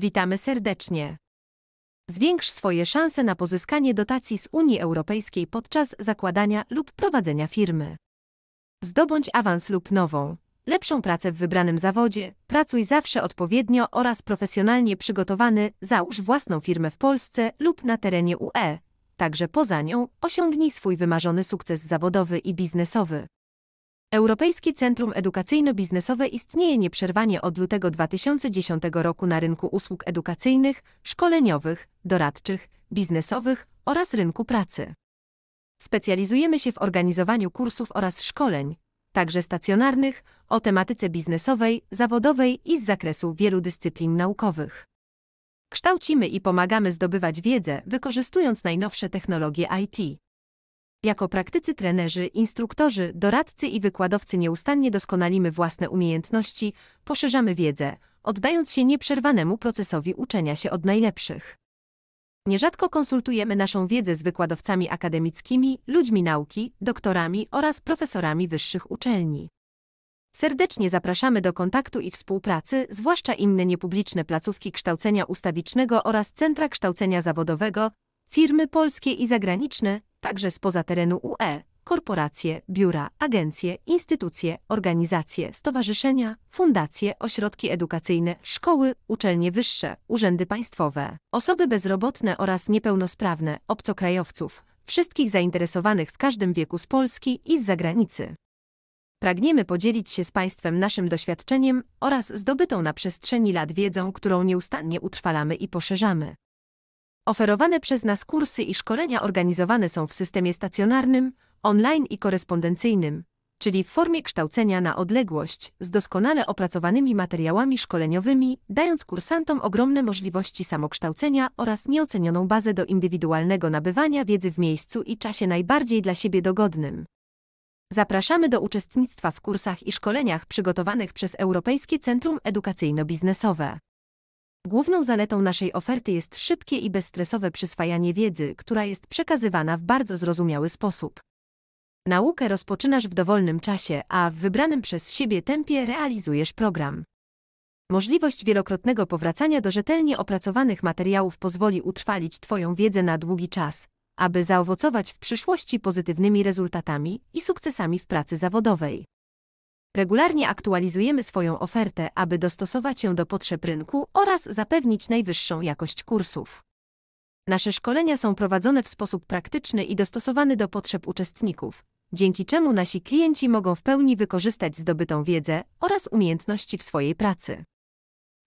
Witamy serdecznie. Zwiększ swoje szanse na pozyskanie dotacji z Unii Europejskiej podczas zakładania lub prowadzenia firmy. Zdobądź awans lub nową, lepszą pracę w wybranym zawodzie, pracuj zawsze odpowiednio oraz profesjonalnie przygotowany, załóż własną firmę w Polsce lub na terenie UE, także poza nią osiągnij swój wymarzony sukces zawodowy i biznesowy. Europejskie Centrum Edukacyjno-Biznesowe istnieje nieprzerwanie od lutego 2010 roku na rynku usług edukacyjnych, szkoleniowych, doradczych, biznesowych oraz rynku pracy. Specjalizujemy się w organizowaniu kursów oraz szkoleń, także stacjonarnych, o tematyce biznesowej, zawodowej i z zakresu wielu dyscyplin naukowych. Kształcimy i pomagamy zdobywać wiedzę, wykorzystując najnowsze technologie IT. Jako praktycy trenerzy, instruktorzy, doradcy i wykładowcy nieustannie doskonalimy własne umiejętności, poszerzamy wiedzę, oddając się nieprzerwanemu procesowi uczenia się od najlepszych. Nierzadko konsultujemy naszą wiedzę z wykładowcami akademickimi, ludźmi nauki, doktorami oraz profesorami wyższych uczelni. Serdecznie zapraszamy do kontaktu i współpracy, zwłaszcza inne niepubliczne placówki kształcenia ustawicznego oraz centra kształcenia zawodowego, firmy polskie i zagraniczne, także spoza terenu UE, korporacje, biura, agencje, instytucje, organizacje, stowarzyszenia, fundacje, ośrodki edukacyjne, szkoły, uczelnie wyższe, urzędy państwowe, osoby bezrobotne oraz niepełnosprawne, obcokrajowców, wszystkich zainteresowanych w każdym wieku z Polski i z zagranicy. Pragniemy podzielić się z Państwem naszym doświadczeniem oraz zdobytą na przestrzeni lat wiedzą, którą nieustannie utrwalamy i poszerzamy. Oferowane przez nas kursy i szkolenia organizowane są w systemie stacjonarnym, online i korespondencyjnym, czyli w formie kształcenia na odległość z doskonale opracowanymi materiałami szkoleniowymi, dając kursantom ogromne możliwości samokształcenia oraz nieocenioną bazę do indywidualnego nabywania wiedzy w miejscu i czasie najbardziej dla siebie dogodnym. Zapraszamy do uczestnictwa w kursach i szkoleniach przygotowanych przez Europejskie Centrum Edukacyjno-Biznesowe. Główną zaletą naszej oferty jest szybkie i bezstresowe przyswajanie wiedzy, która jest przekazywana w bardzo zrozumiały sposób. Naukę rozpoczynasz w dowolnym czasie, a w wybranym przez siebie tempie realizujesz program. Możliwość wielokrotnego powracania do rzetelnie opracowanych materiałów pozwoli utrwalić Twoją wiedzę na długi czas, aby zaowocować w przyszłości pozytywnymi rezultatami i sukcesami w pracy zawodowej. Regularnie aktualizujemy swoją ofertę, aby dostosować ją do potrzeb rynku oraz zapewnić najwyższą jakość kursów. Nasze szkolenia są prowadzone w sposób praktyczny i dostosowany do potrzeb uczestników, dzięki czemu nasi klienci mogą w pełni wykorzystać zdobytą wiedzę oraz umiejętności w swojej pracy.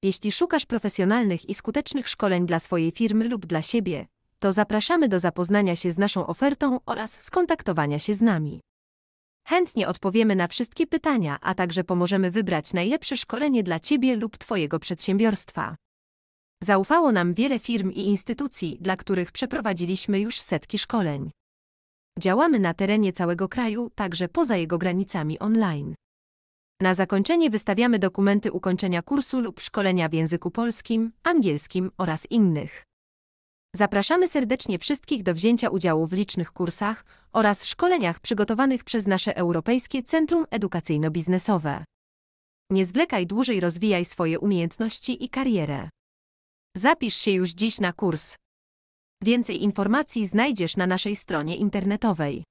Jeśli szukasz profesjonalnych i skutecznych szkoleń dla swojej firmy lub dla siebie, to zapraszamy do zapoznania się z naszą ofertą oraz skontaktowania się z nami. Chętnie odpowiemy na wszystkie pytania, a także pomożemy wybrać najlepsze szkolenie dla Ciebie lub Twojego przedsiębiorstwa. Zaufało nam wiele firm i instytucji, dla których przeprowadziliśmy już setki szkoleń. Działamy na terenie całego kraju, także poza jego granicami online. Na zakończenie wystawiamy dokumenty ukończenia kursu lub szkolenia w języku polskim, angielskim oraz innych. Zapraszamy serdecznie wszystkich do wzięcia udziału w licznych kursach oraz szkoleniach przygotowanych przez nasze Europejskie Centrum Edukacyjno-Biznesowe. Nie zwlekaj dłużej, rozwijaj swoje umiejętności i karierę. Zapisz się już dziś na kurs. Więcej informacji znajdziesz na naszej stronie internetowej.